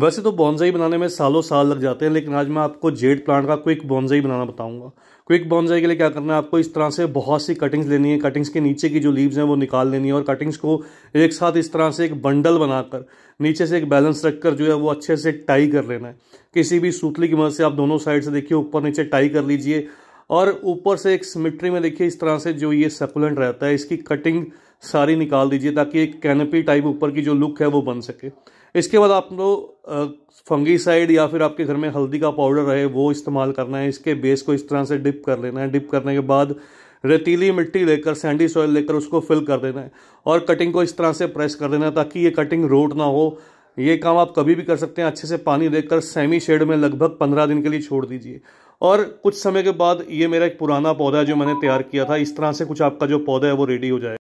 वैसे तो बॉन्जाई बनाने में सालों साल लग जाते हैं लेकिन आज मैं आपको जेड प्लांट का क्विक बॉन्जाई बनाना बताऊंगा क्विक बॉन्जाई के लिए क्या करना है आपको इस तरह से बहुत सी कटिंग्स लेनी है कटिंग्स के नीचे की जो लीव्स हैं वो निकाल लेनी है और कटिंग्स को एक साथ इस तरह से एक बंडल बनाकर नीचे से एक बैलेंस रखकर जो है वो अच्छे से टाई कर लेना है किसी भी सूतली की मदद से आप दोनों साइड से देखिए ऊपर नीचे टाई कर लीजिए और ऊपर से एक सिमिट्री में देखिए इस तरह से जो ये सकुलेंट रहता है इसकी कटिंग सारी निकाल दीजिए ताकि एक कैनपी टाइप ऊपर की जो लुक है वो बन सके इसके बाद आप लोग फंगीसाइड या फिर आपके घर में हल्दी का पाउडर रहे वो इस्तेमाल करना है इसके बेस को इस तरह से डिप कर लेना है डिप करने के बाद रेतीली मिट्टी लेकर सैंडी सॉइल लेकर उसको फिल कर देना है और कटिंग को इस तरह से प्रेस कर देना है ताकि ये कटिंग रोट ना हो ये काम आप कभी भी कर सकते हैं अच्छे से पानी देकर सेमी शेड में लगभग पंद्रह दिन के लिए छोड़ दीजिए और कुछ समय के बाद ये मेरा एक पुराना पौधा है जो मैंने तैयार किया था इस तरह से कुछ आपका जो पौधा है वो रेडी हो जाएगा